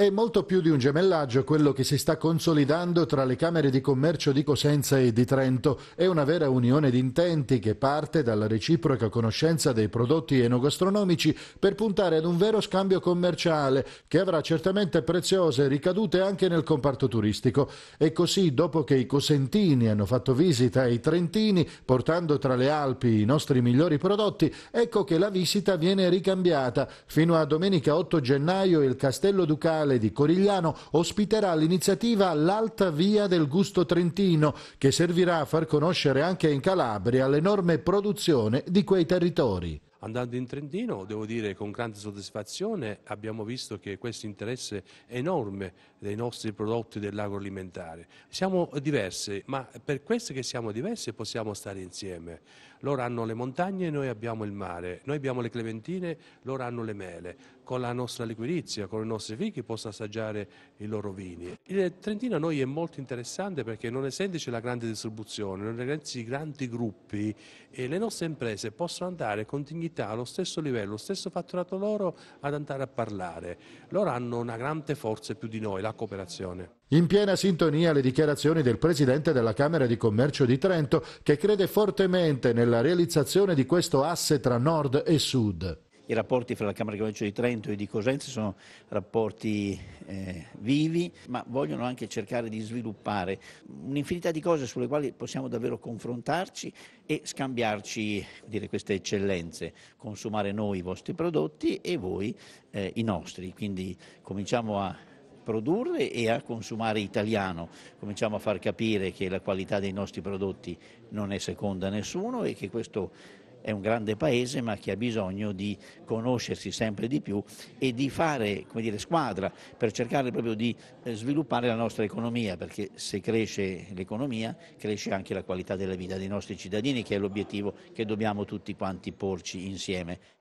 È molto più di un gemellaggio quello che si sta consolidando tra le Camere di Commercio di Cosenza e di Trento. È una vera unione di intenti che parte dalla reciproca conoscenza dei prodotti enogastronomici per puntare ad un vero scambio commerciale che avrà certamente preziose ricadute anche nel comparto turistico. E così, dopo che i cosentini hanno fatto visita ai trentini, portando tra le Alpi i nostri migliori prodotti, ecco che la visita viene ricambiata. Fino a domenica 8 gennaio il Castello Ducale Municipale di Corigliano ospiterà l'iniziativa L'Alta Via del Gusto Trentino, che servirà a far conoscere anche in Calabria l'enorme produzione di quei territori. Andando in Trentino, devo dire con grande soddisfazione, abbiamo visto che questo interesse enorme dei nostri prodotti dell'agroalimentare. Siamo diversi, ma per questo che siamo diversi possiamo stare insieme. Loro hanno le montagne, noi abbiamo il mare, noi abbiamo le clementine, loro hanno le mele. Con la nostra liquirizia, con i nostri fichi possa assaggiare i loro vini. Il Trentino a noi è molto interessante perché non essendoci la grande distribuzione, non essendoci i grandi gruppi, le nostre imprese possono andare con dignità allo stesso livello, lo stesso fatturato loro ad andare a parlare. Loro hanno una grande forza più di noi, la cooperazione. In piena sintonia le dichiarazioni del Presidente della Camera di Commercio di Trento che crede fortemente nella nella realizzazione di questo asse tra nord e sud. I rapporti fra la Camera di Commercio di Trento e di Cosenza sono rapporti eh, vivi, ma vogliono anche cercare di sviluppare un'infinità di cose sulle quali possiamo davvero confrontarci e scambiarci dire, queste eccellenze, consumare noi i vostri prodotti e voi eh, i nostri. Quindi cominciamo a produrre e a consumare italiano. Cominciamo a far capire che la qualità dei nostri prodotti non è seconda a nessuno e che questo è un grande paese ma che ha bisogno di conoscersi sempre di più e di fare dire, squadra per cercare proprio di eh, sviluppare la nostra economia perché se cresce l'economia cresce anche la qualità della vita dei nostri cittadini che è l'obiettivo che dobbiamo tutti quanti porci insieme.